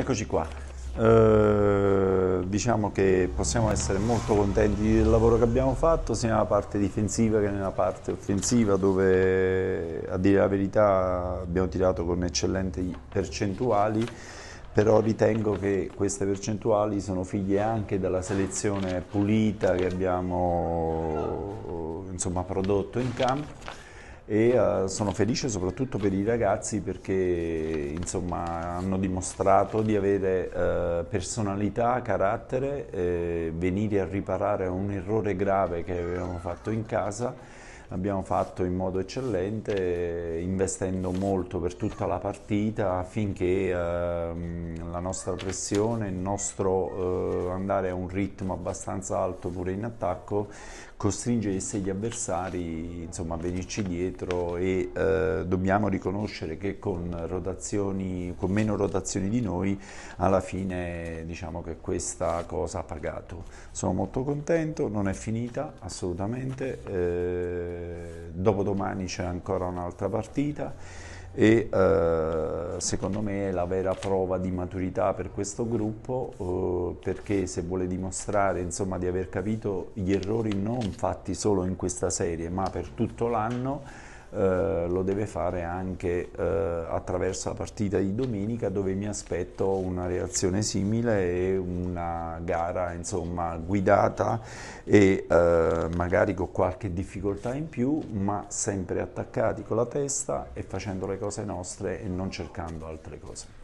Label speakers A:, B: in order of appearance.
A: Eccoci qua. Eh, diciamo che possiamo essere molto contenti del lavoro che abbiamo fatto sia nella parte difensiva che nella parte offensiva dove a dire la verità abbiamo tirato con eccellenti percentuali però ritengo che queste percentuali sono figlie anche della selezione pulita che abbiamo insomma, prodotto in campo e uh, sono felice soprattutto per i ragazzi perché insomma, hanno dimostrato di avere uh, personalità, carattere, eh, venire a riparare un errore grave che avevamo fatto in casa l'abbiamo fatto in modo eccellente investendo molto per tutta la partita affinché eh, la nostra pressione, il nostro eh, andare a un ritmo abbastanza alto pure in attacco costringesse gli avversari insomma, a venirci dietro e eh, dobbiamo riconoscere che con, rotazioni, con meno rotazioni di noi alla fine diciamo che questa cosa ha pagato. Sono molto contento, non è finita assolutamente, eh, dopodomani c'è ancora un'altra partita e eh, secondo me è la vera prova di maturità per questo gruppo eh, perché se vuole dimostrare insomma, di aver capito gli errori non fatti solo in questa serie ma per tutto l'anno eh, lo deve fare anche eh, attraverso la partita di domenica dove mi aspetto una reazione simile e una gara insomma, guidata e eh, magari con qualche difficoltà in più ma sempre attaccati con la testa e facendo le cose nostre e non cercando altre cose.